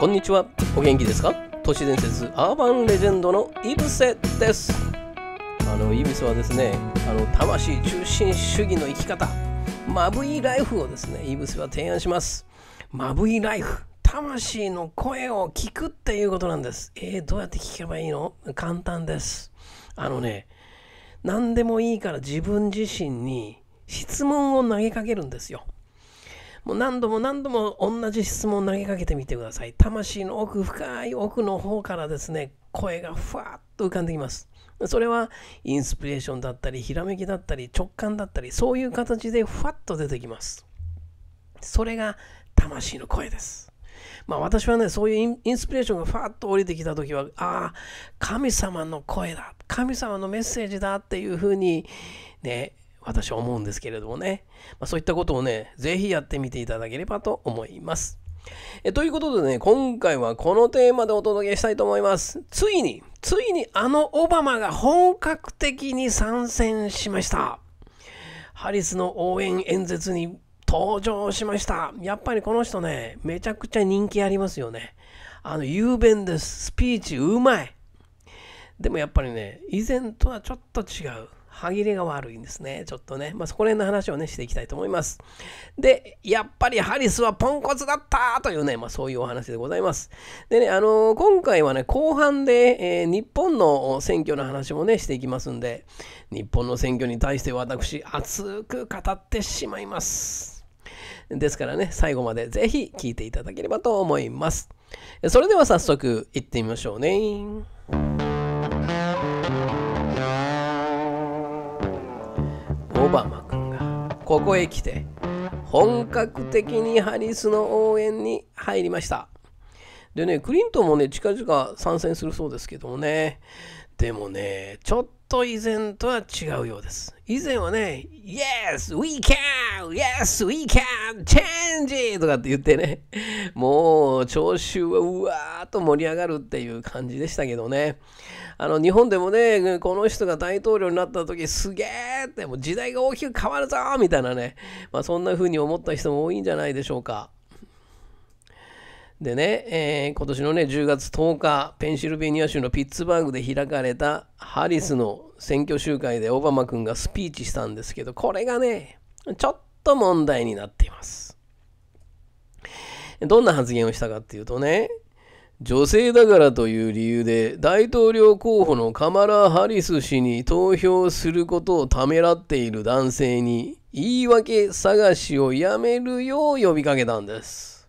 こんにちはお元気ですか都市伝説アーバンレジェンドのイブセですあのイブセはですねあの魂中心主義の生き方まぶいライフをですねイブセは提案しますまぶいライフ魂の声を聞くっていうことなんですえー、どうやって聞けばいいの簡単ですあのね何でもいいから自分自身に質問を投げかけるんですよもう何度も何度も同じ質問を投げかけてみてください。魂の奥深い奥の方からですね、声がふわっと浮かんできます。それはインスピレーションだったり、ひらめきだったり、直感だったり、そういう形でふわっと出てきます。それが魂の声です。まあ私はね、そういうインスピレーションがファーッと降りてきた時は、ああ、神様の声だ、神様のメッセージだっていうふうにね、私は思うんですけれどもね、まあ、そういったことをね、ぜひやってみていただければと思います。えということでね、今回はこのテーマでお届けしたいと思います。ついに、ついにあのオバマが本格的に参戦しました。ハリスの応援演説に登場しました。やっぱりこの人ね、めちゃくちゃ人気ありますよね。あの、雄弁です。スピーチうまい。でもやっぱりね、以前とはちょっと違う。歯切れが悪いんですね。ちょっとね。まあ、そこら辺の話をね、していきたいと思います。で、やっぱりハリスはポンコツだったというね、まあ、そういうお話でございます。でね、あのー、今回はね、後半で、えー、日本の選挙の話もね、していきますんで、日本の選挙に対して私、熱く語ってしまいます。ですからね、最後までぜひ聞いていただければと思います。それでは早速、行ってみましょうね。オバマ君がここへ来て本格的にハリスの応援に入りました。でね、クリントンもね、近々参戦するそうですけどもね、でもね、ちょっと以前とは違うようです。以前はね、Yes, we can! Yes, we can! Change! とかって言ってね、もう聴衆はうわーっと盛り上がるっていう感じでしたけどね。あの日本でもねこの人が大統領になった時すげえってもう時代が大きく変わるぞみたいなね、まあ、そんな風に思った人も多いんじゃないでしょうか。でね、えー、今年のね10月10日ペンシルベニア州のピッツバーグで開かれたハリスの選挙集会でオバマ君がスピーチしたんですけどこれがねちょっと問題になっています。どんな発言をしたかっていうとね、女性だからという理由で大統領候補のカマラ・ハリス氏に投票することをためらっている男性に言い訳探しをやめるよう呼びかけたんです。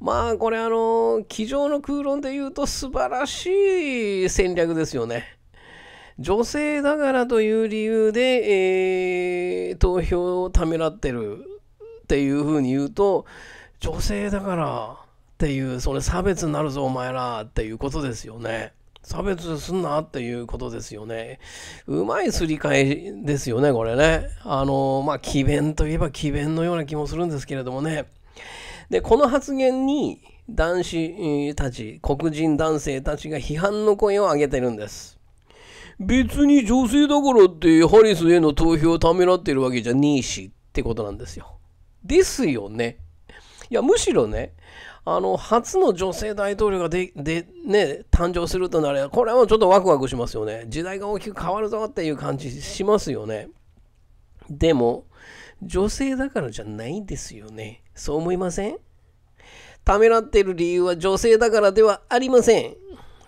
まあこれあの机上の空論で言うと素晴らしい戦略ですよね。女性だからという理由で、えー、投票をためらってるっていうふうに言うと女性だからっていう、それ差別になるぞお前らっていうことですよね。差別すんなっていうことですよね。うまいすり替えですよね、これね。あの、まあ、詭弁といえば詭弁のような気もするんですけれどもね。で、この発言に男子たち、黒人男性たちが批判の声を上げてるんです。別に女性だからってハリスへの投票をためらってるわけじゃねえしってことなんですよ。ですよね。いや、むしろね、あの初の女性大統領がでで、ね、誕生するとなれば、これはもうちょっとワクワクしますよね。時代が大きく変わるぞっていう感じしますよね。でも、女性だからじゃないですよね。そう思いませんためらっている理由は女性だからではありません。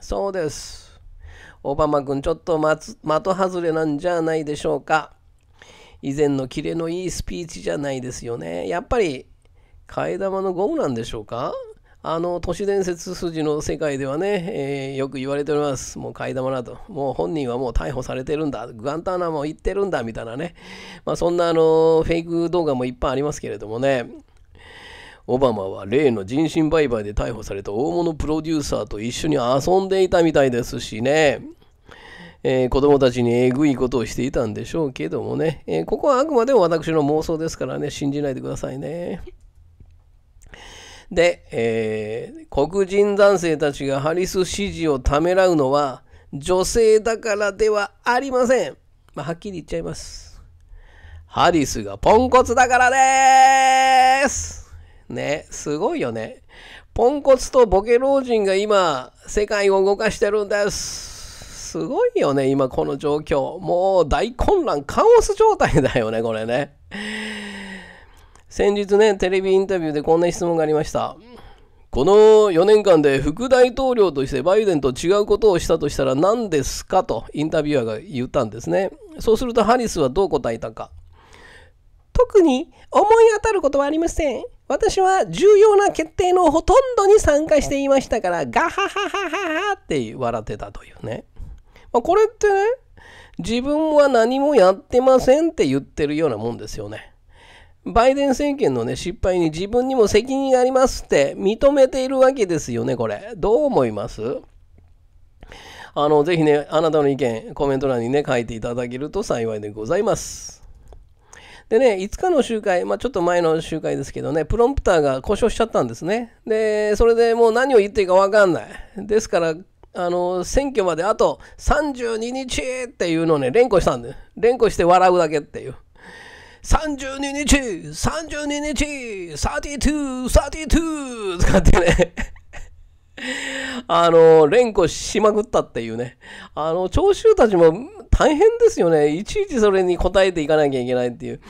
そうです。オバマ君、ちょっと的外れなんじゃないでしょうか。以前のキレのいいスピーチじゃないですよね。やっぱり、替え玉のゴムなんでしょうかあの都市伝説筋の世界ではね、えー、よく言われております。もう替え玉など。もう本人はもう逮捕されてるんだ。グアンタナも行ってるんだ。みたいなね。まあ、そんなあのフェイク動画もいっぱいありますけれどもね。オバマは例の人身売買で逮捕された大物プロデューサーと一緒に遊んでいたみたいですしね。えー、子供たちにえぐいことをしていたんでしょうけどもね、えー、ここはあくまでも私の妄想ですからね、信じないでくださいね。で、えー、黒人男性たちがハリス支持をためらうのは、女性だからではありません。まあ、はっきり言っちゃいます。ハリスがポンコツだからでーすね、すごいよね。ポンコツとボケ老人が今、世界を動かしてるんです。すごいよね、今この状況。もう大混乱、カオス状態だよね、これね。先日ね、テレビインタビューでこんな質問がありました。この4年間で副大統領としてバイデンと違うことをしたとしたら何ですかとインタビュアーが言ったんですね。そうするとハリスはどう答えたか。特に思い当たることはありません。私は重要な決定のほとんどに参加していましたから、ガハハハハハって笑ってたというね。まあ、これってね、自分は何もやってませんって言ってるようなもんですよね。バイデン政権のね、失敗に自分にも責任がありますって認めているわけですよね、これ。どう思いますあの、ぜひね、あなたの意見、コメント欄にね、書いていただけると幸いでございます。でね、5日の集会、まあ、ちょっと前の集会ですけどね、プロンプターが故障しちゃったんですね。で、それでもう何を言っていいか分かんない。ですから、あの、選挙まであと32日っていうのをね、連呼したんで、連呼して笑うだけっていう。32日 !32 日 !32! 32! とかってね あの、連呼しまくったっていうね。あの、聴衆たちも大変ですよね。いちいちそれに応えていかなきゃいけないっていう。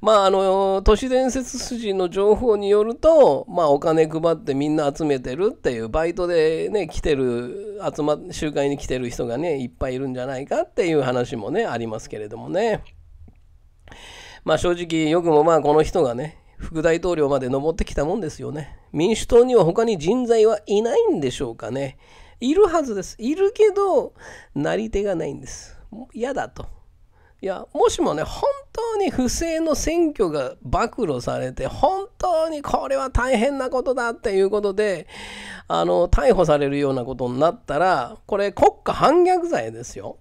まあ、あの、都市伝説筋の情報によると、まあ、お金配ってみんな集めてるっていう、バイトでね、来てる、集ま、集会に来てる人がね、いっぱいいるんじゃないかっていう話もね、ありますけれどもね。まあ正直よくもまあこの人がね、副大統領まで上ってきたもんですよね。民主党には他に人材はいないんでしょうかね。いるはずです。いるけど、なり手がないんです。嫌だと。いや、もしもね、本当に不正の選挙が暴露されて、本当にこれは大変なことだっていうことで、あの、逮捕されるようなことになったら、これ国家反逆罪ですよ。も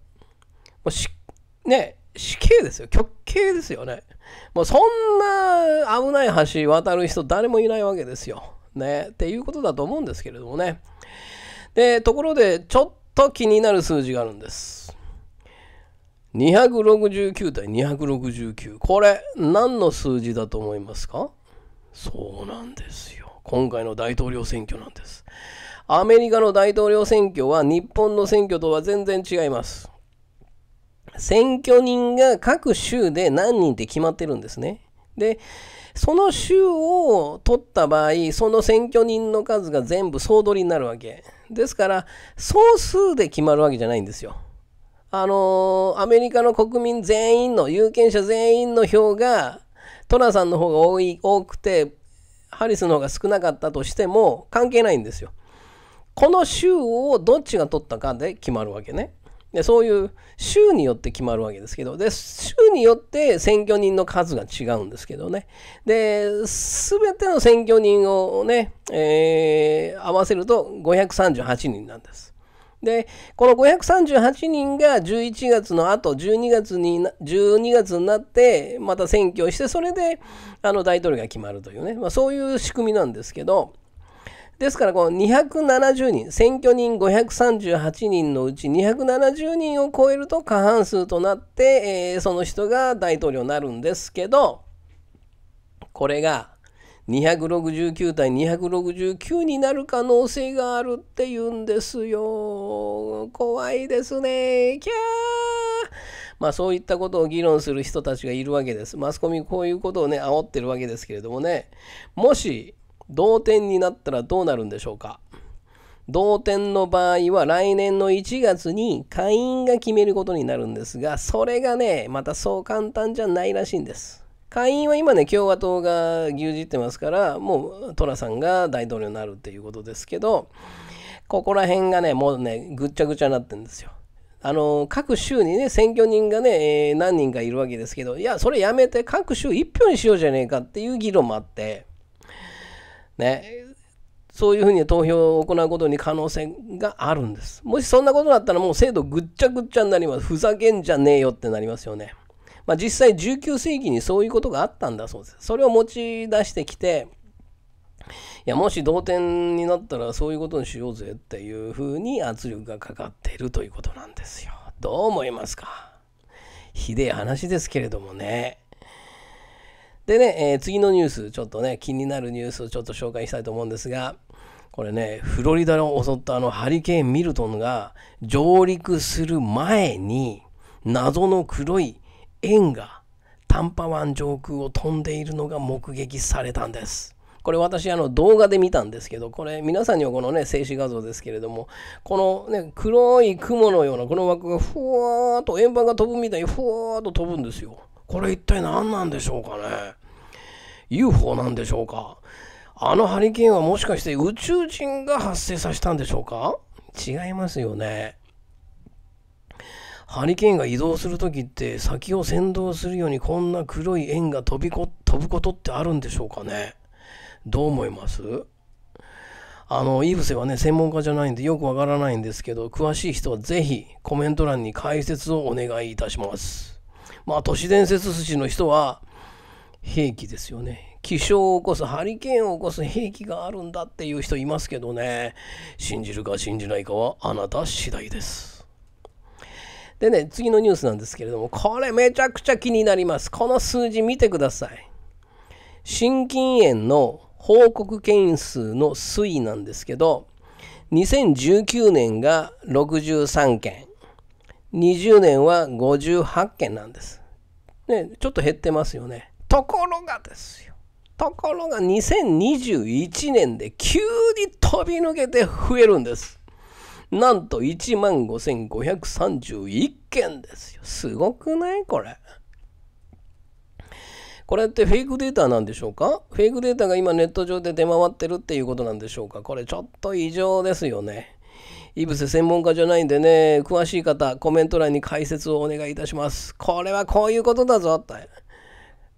うし、ね、死刑ですよ。極系ですよね。もうそんな危ない橋渡る人誰もいないわけですよ。ね。っていうことだと思うんですけれどもね。で、ところでちょっと気になる数字があるんです。269対269。これ何の数字だと思いますかそうなんですよ。今回の大統領選挙なんです。アメリカの大統領選挙は日本の選挙とは全然違います。選挙人が各州で何人って決まってるんですね。で、その州を取った場合、その選挙人の数が全部総取りになるわけ。ですから、総数で決まるわけじゃないんですよ。あのアメリカの国民全員の、有権者全員の票が、トラさんの方が多い多くて、ハリスの方が少なかったとしても関係ないんですよ。この州をどっちが取ったかで決まるわけね。でそういう州によって決まるわけですけどで州によって選挙人の数が違うんですけどねで全ての選挙人をね、えー、合わせると538人なんです。でこの538人が11月のあと12月に12月になってまた選挙してそれであの大統領が決まるというね、まあ、そういう仕組みなんですけど。ですからこの270人選挙人538人のうち270人を超えると過半数となって、えー、その人が大統領になるんですけどこれが269対269になる可能性があるって言うんですよ。怖いですね。キャーまあそういったことを議論する人たちがいるわけです。マスコミこういうことをね、煽ってるわけですけれどもね、もし同点になったらどうなるんでしょうか同点の場合は来年の1月に会員が決めることになるんですが、それがね、またそう簡単じゃないらしいんです。下院は今ね、共和党が牛耳ってますから、もうトラさんが大統領になるっていうことですけど、ここら辺がね、もうね、ぐっちゃぐちゃになってるんですよ。あの、各州にね、選挙人がね、えー、何人かいるわけですけど、いや、それやめて、各州1票にしようじゃねえかっていう議論もあって、ね、そういうふうに投票を行うことに可能性があるんです。もしそんなことだったらもう制度ぐっちゃぐっちゃになります。ふざけんじゃねえよってなりますよね。まあ、実際19世紀にそういうことがあったんだそうです。それを持ち出してきて、いやもし同点になったらそういうことにしようぜっていうふうに圧力がかかっているということなんですよ。どう思いますかひでえ話ですけれどもね。でね、えー、次のニュース、ちょっとね、気になるニュースをちょっと紹介したいと思うんですが、これね、フロリダを襲ったあのハリケーン・ミルトンが上陸する前に、謎の黒い円がタンパ湾上空を飛んでいるのが目撃されたんです。これ私あの動画で見たんですけど、これ皆さんにはこのね、静止画像ですけれども、このね、黒い雲のようなこの枠がふわーっと円盤が飛ぶみたいにふわーっと飛ぶんですよ。これ一体何なんでしょうかね UFO なんでしょうかあのハリケーンはもしかして宇宙人が発生させたんでしょうか違いますよね。ハリケーンが移動する時って先を先導するようにこんな黒い円が飛びこ飛ぶことってあるんでしょうかねどう思いますあの、イブセはね、専門家じゃないんでよくわからないんですけど、詳しい人は是非コメント欄に解説をお願いいたします。まあ、都市伝説筋の人は兵器ですよね。気象を起こすハリケーンを起こす兵器があるんだっていう人いますけどね信じるか信じないかはあなた次第ですでね次のニュースなんですけれどもこれめちゃくちゃ気になりますこの数字見てください心筋炎の報告件数の推移なんですけど2019年が63件20年は58件なんです。ね、ちょっと減ってますよね。ところがですよ。ところが2021年で急に飛び抜けて増えるんです。なんと1万5531件ですよ。すごくないこれ。これってフェイクデータなんでしょうかフェイクデータが今ネット上で出回ってるっていうことなんでしょうかこれちょっと異常ですよね。イブせ専門家じゃないんでね、詳しい方、コメント欄に解説をお願いいたします。これはこういうことだぞって。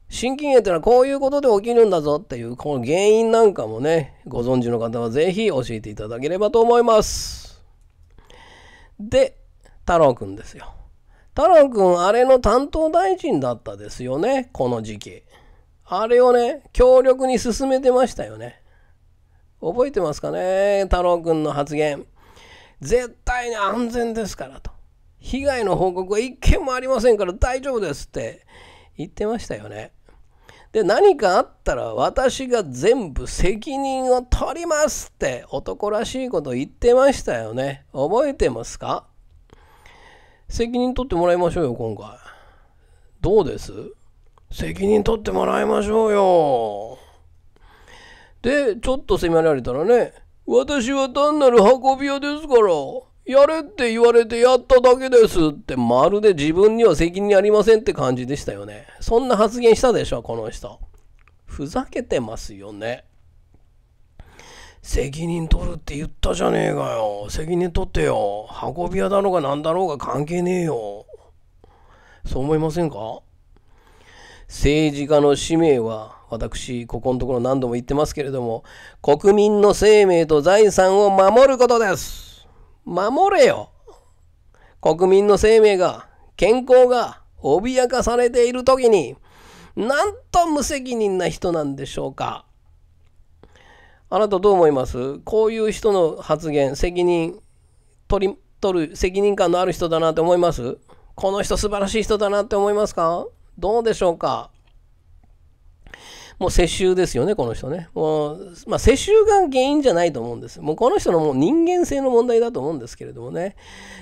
心筋炎ってのはこういうことで起きるんだぞっていう、この原因なんかもね、ご存知の方はぜひ教えていただければと思います。で、太郎くんですよ。太郎くん、あれの担当大臣だったですよね、この時期。あれをね、強力に進めてましたよね。覚えてますかね、太郎くんの発言。絶対に安全ですからと。被害の報告は一件もありませんから大丈夫ですって言ってましたよね。で、何かあったら私が全部責任を取りますって男らしいこと言ってましたよね。覚えてますか責任取ってもらいましょうよ、今回。どうです責任取ってもらいましょうよ。で、ちょっと責められたらね、私は単なる運び屋ですから、やれって言われてやっただけですって、まるで自分には責任ありませんって感じでしたよね。そんな発言したでしょ、この人。ふざけてますよね。責任取るって言ったじゃねえかよ。責任取ってよ。運び屋だろうが何だろうが関係ねえよ。そう思いませんか政治家の使命は私、ここのところ何度も言ってますけれども、国民の生命と財産を守ることです。守れよ。国民の生命が、健康が脅かされている時に、なんと無責任な人なんでしょうか。あなたどう思いますこういう人の発言、責任取り、取る責任感のある人だなって思いますこの人素晴らしい人だなって思いますかどうでしょうかもう世襲ですよね、この人ね。もう、まあ、世襲が原因じゃないと思うんです。もうこの人のもう人間性の問題だと思うんですけれどもね。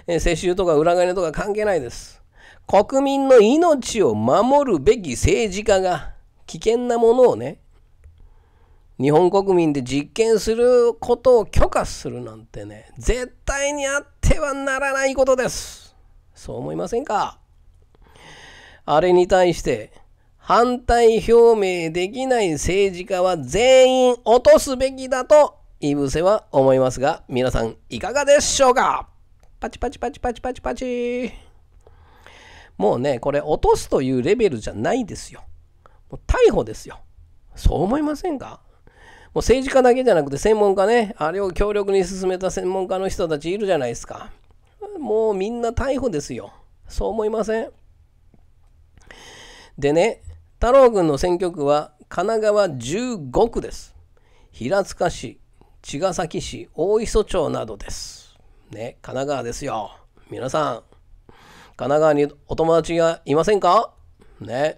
えー、世襲とか裏金とか関係ないです。国民の命を守るべき政治家が危険なものをね、日本国民で実験することを許可するなんてね、絶対にあってはならないことです。そう思いませんかあれに対して、反対表明できない政治家は全員落とすべきだと、いぶせは思いますが、皆さんいかがでしょうかパチパチパチパチパチパチ。もうね、これ落とすというレベルじゃないですよ。もう逮捕ですよ。そう思いませんかもう政治家だけじゃなくて専門家ね、あれを強力に進めた専門家の人たちいるじゃないですか。もうみんな逮捕ですよ。そう思いませんでね、太郎軍の選挙区は神奈川15区です。平塚市、茅ヶ崎市、大磯町などです。ね、神奈川ですよ。皆さん、神奈川にお友達がいませんかね。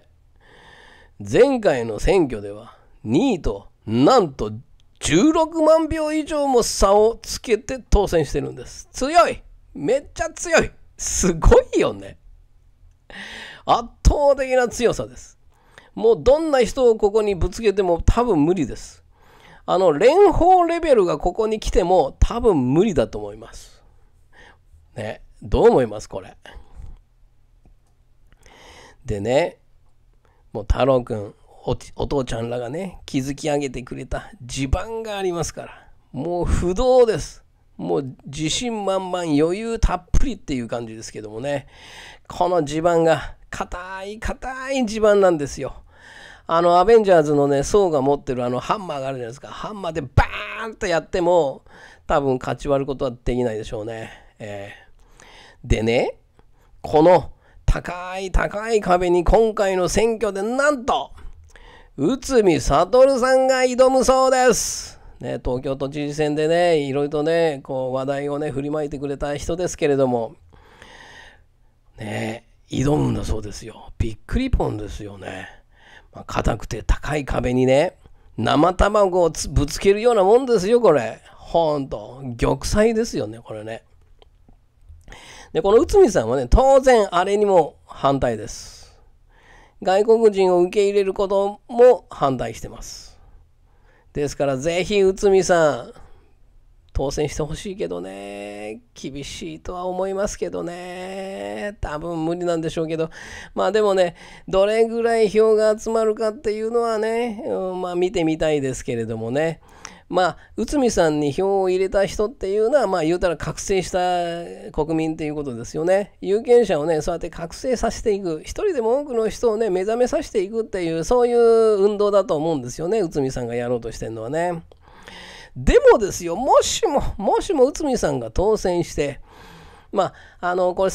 前回の選挙では2位となんと16万票以上も差をつけて当選してるんです。強いめっちゃ強いすごいよね。圧倒的な強さです。もうどんな人をここにぶつけても多分無理です。あの、連邦レベルがここに来ても多分無理だと思います。ね、どう思いますこれ。でね、もう太郎くん、お父ちゃんらがね、築き上げてくれた地盤がありますから、もう不動です。もう自信満々、余裕たっぷりっていう感じですけどもね、この地盤が硬い硬い地盤なんですよ。あの、アベンジャーズのね、ソが持ってるあのハンマーがあるじゃないですか。ハンマーでバーンとやっても、多分勝ち割ることはできないでしょうね。えー、でね、この高い高い壁に今回の選挙でなんと、内海悟さんが挑むそうです。ね、東京都知事選でね、いろいろとね、こう話題をね、振りまいてくれた人ですけれども、ね、挑むんだそうですよ。びっくりぽんですよね。まあ、硬くて高い壁にね、生卵をぶつけるようなもんですよ、これ。ほんと、玉砕ですよね、これね。で、この内海さんはね、当然あれにも反対です。外国人を受け入れることも反対してます。ですから、ぜひ内海さん、当選してほしいけどね、厳しいとは思いますけどね、多分無理なんでしょうけど、まあでもね、どれぐらい票が集まるかっていうのはね、うん、まあ見てみたいですけれどもね、まあ、内海さんに票を入れた人っていうのは、まあ言うたら覚醒した国民ということですよね。有権者をね、そうやって覚醒させていく、一人でも多くの人をね、目覚めさせていくっていう、そういう運動だと思うんですよね、内海さんがやろうとしてるのはね。でもですよ、もしも、もしも内海さんが当選して、まあ、あの、これ、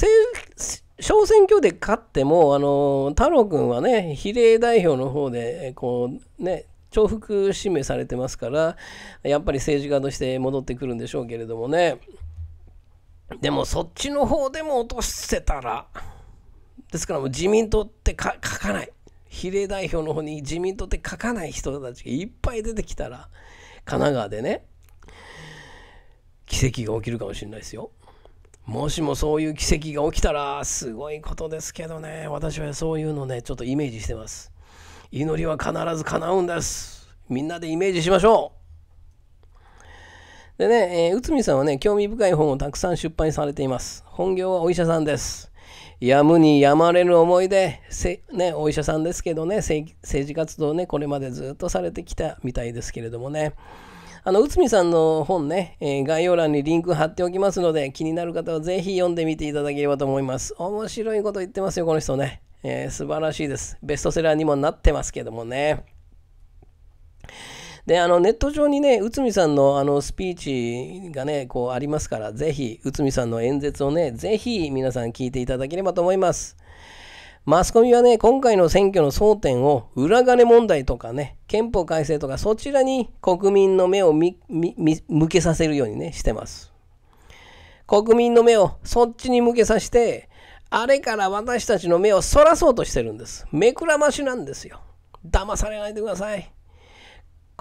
小選挙で勝っても、あの、太郎君はね、比例代表の方で、こう、ね、重複指名されてますから、やっぱり政治家として戻ってくるんでしょうけれどもね。でも、そっちの方でも落とせたら、ですから自民党って書かない。比例代表の方に自民党って書かない人たちがいっぱい出てきたら、神奈川でね奇跡が起きるかもしれないですよ。もしもそういう奇跡が起きたらすごいことですけどね私はそういうのねちょっとイメージしてます祈りは必ず叶うんですみんなでイメージしましょうでね、えー、内海さんはね興味深い本をたくさん出版されています本業はお医者さんですやむにやまれる思いで、ね、お医者さんですけどね、政治活動ね、これまでずっとされてきたみたいですけれどもね。あの、内海さんの本ね、えー、概要欄にリンク貼っておきますので、気になる方はぜひ読んでみていただければと思います。面白いこと言ってますよ、この人ね。えー、素晴らしいです。ベストセラーにもなってますけどもね。で、あの、ネット上にね、内海さんのあのスピーチがね、こうありますから、ぜひ、内海さんの演説をね、ぜひ皆さん聞いていただければと思います。マスコミはね、今回の選挙の争点を裏金問題とかね、憲法改正とか、そちらに国民の目を向けさせるようにね、してます。国民の目をそっちに向けさせて、あれから私たちの目をそらそうとしてるんです。目くらましなんですよ。騙されないでください。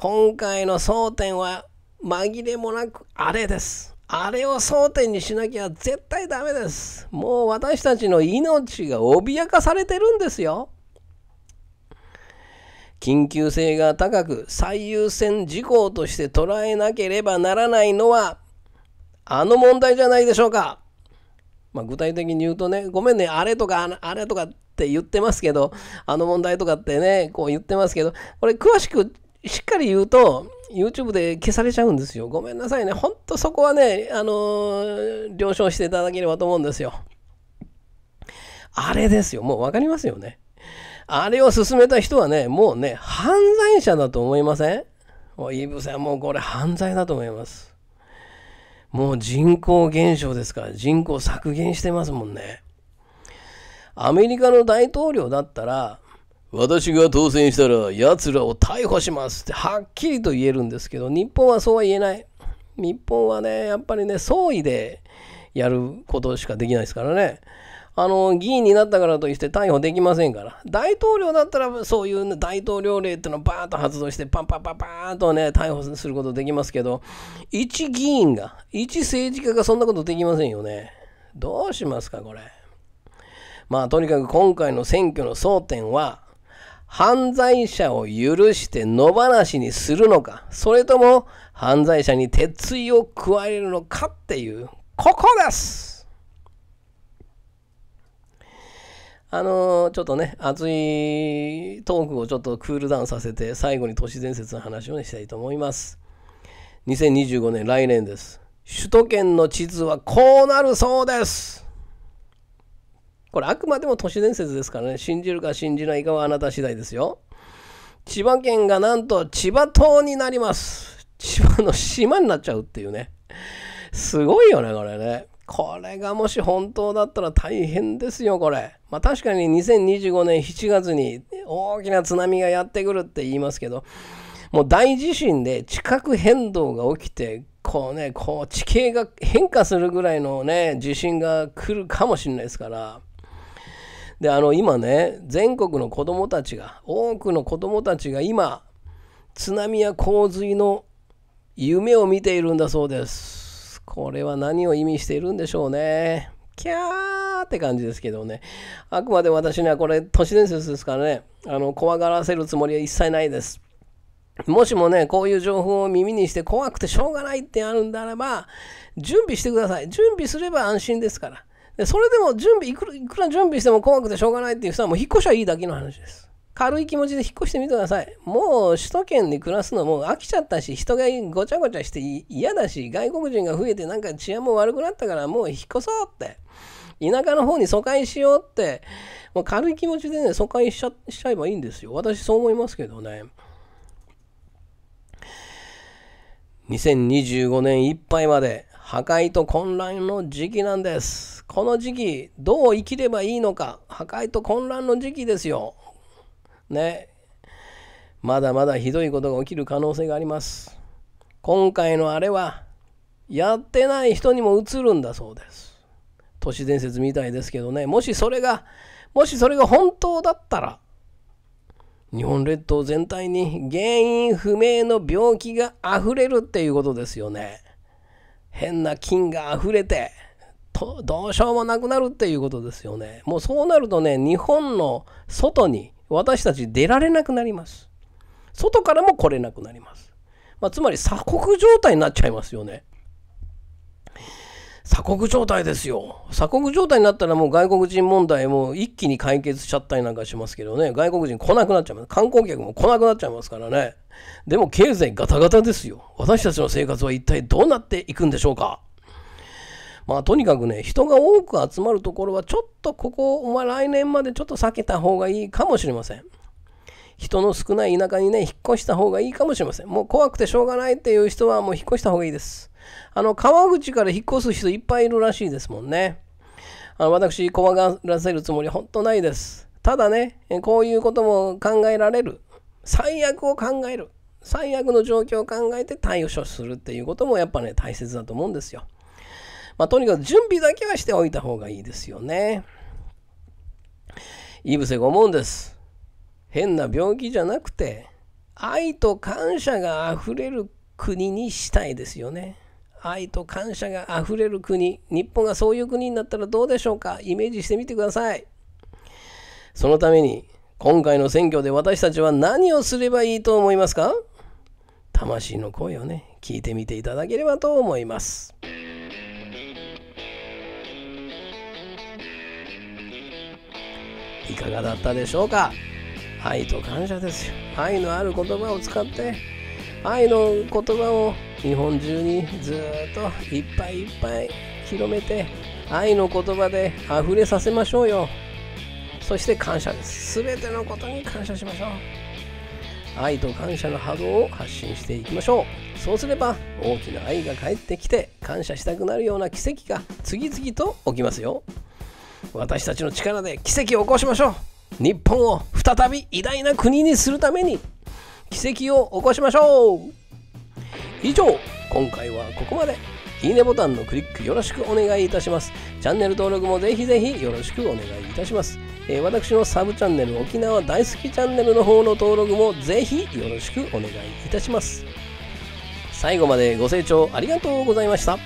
今回の争点は紛れもなくあれです。あれを争点にしなきゃ絶対ダメです。もう私たちの命が脅かされてるんですよ。緊急性が高く最優先事項として捉えなければならないのはあの問題じゃないでしょうか。まあ、具体的に言うとね、ごめんね、あれとかあれとかって言ってますけど、あの問題とかってね、こう言ってますけど、これ詳しくしっかり言うと、YouTube で消されちゃうんですよ。ごめんなさいね。ほんとそこはね、あのー、了承していただければと思うんですよ。あれですよ。もう分かりますよね。あれを進めた人はね、もうね、犯罪者だと思いませんもうイブさん、もうこれ犯罪だと思います。もう人口減少ですから、人口削減してますもんね。アメリカの大統領だったら、私が当選したら奴らを逮捕しますってはっきりと言えるんですけど、日本はそうは言えない。日本はね、やっぱりね、総意でやることしかできないですからね。あの議員になったからといって逮捕できませんから、大統領だったらそういう、大統領令っていうのをバーッと発動して、パンパンパンパーンとね、逮捕することできますけど、一議員が、一政治家がそんなことできませんよね。どうしますか、これ。まあ、とにかく今回の選挙の争点は、犯罪者を許して野放しにするのか、それとも犯罪者に鉄槌を加えるのかっていう、ここですあのー、ちょっとね、熱いトークをちょっとクールダウンさせて、最後に都市伝説の話を、ね、したいと思います。2025年、来年です。首都圏の地図はこうなるそうですこれあくまでも都市伝説ですからね、信じるか信じないかはあなた次第ですよ。千葉県がなんと千葉島になります。千葉の島になっちゃうっていうね。すごいよね、これね。これがもし本当だったら大変ですよ、これ。まあ確かに2025年7月に大きな津波がやってくるって言いますけど、もう大地震で地殻変動が起きて、こうね、こう地形が変化するぐらいのね、地震が来るかもしれないですから、であの今ね全国の子どもたちが多くの子どもたちが今津波や洪水の夢を見ているんだそうですこれは何を意味しているんでしょうねキャーって感じですけどねあくまで私にはこれ都市伝説ですからねあの怖がらせるつもりは一切ないですもしもね、こういう情報を耳にして怖くてしょうがないってあるんだらば、準備してください。準備すれば安心ですから。でそれでも準備いくいくら準備しても怖くてしょうがないっていう人はもう引っ越しはいいだけの話です。軽い気持ちで引っ越してみてください。もう首都圏に暮らすのも飽きちゃったし、人がごちゃごちゃして嫌だし、外国人が増えてなんか治安も悪くなったからもう引っ越そうって。田舎の方に疎開しようって、もう軽い気持ちでね、疎開しちゃしちゃえばいいんですよ。私そう思いますけどね。2025年いっぱいまで破壊と混乱の時期なんです。この時期、どう生きればいいのか、破壊と混乱の時期ですよ。ね。まだまだひどいことが起きる可能性があります。今回のあれは、やってない人にも映るんだそうです。都市伝説みたいですけどね、もしそれが、もしそれが本当だったら、日本列島全体に原因不明の病気があふれるっていうことですよね。変な菌が溢れてとどうしようもなくなるっていうことですよねもうそうなるとね日本の外に私たち出られなくなります外からも来れなくなります、まあ、つまり鎖国状態になっちゃいますよね鎖国状態ですよ。鎖国状態になったらもう外国人問題も一気に解決しちゃったりなんかしますけどね、外国人来なくなっちゃいます。観光客も来なくなっちゃいますからね。でも経済ガタガタですよ。私たちの生活は一体どうなっていくんでしょうか。まあとにかくね、人が多く集まるところはちょっとここ、まあ来年までちょっと避けた方がいいかもしれません。人の少ない田舎にね、引っ越した方がいいかもしれません。もう怖くてしょうがないっていう人はもう引っ越した方がいいです。あの、川口から引っ越す人いっぱいいるらしいですもんね。あの私、怖がらせるつもり、本当ないです。ただね、こういうことも考えられる。最悪を考える。最悪の状況を考えて対処するっていうこともやっぱね、大切だと思うんですよ。まあ、とにかく準備だけはしておいた方がいいですよね。いいぶせが思うんです。変な病気じゃなくて、愛と感謝があふれる国にしたいですよね。愛と感謝があふれる国日本がそういう国になったらどうでしょうかイメージしてみてくださいそのために今回の選挙で私たちは何をすればいいと思いますか魂の声をね聞いてみていただければと思いますいかがだったでしょうか愛と感謝ですよ愛のある言葉を使って愛の言葉を日本中にずっといっぱいいっぱい広めて愛の言葉で溢れさせましょうよそして感謝です全てのことに感謝しましょう愛と感謝の波動を発信していきましょうそうすれば大きな愛が返ってきて感謝したくなるような奇跡が次々と起きますよ私たちの力で奇跡を起こしましょう日本を再び偉大な国にするために奇跡を起こしましょう以上今回はここまでいいねボタンのクリックよろしくお願いいたします。チャンネル登録もぜひぜひよろしくお願いいたします。えー、私のサブチャンネル沖縄大好きチャンネルの方の登録もぜひよろしくお願いいたします。最後までご清聴ありがとうございました。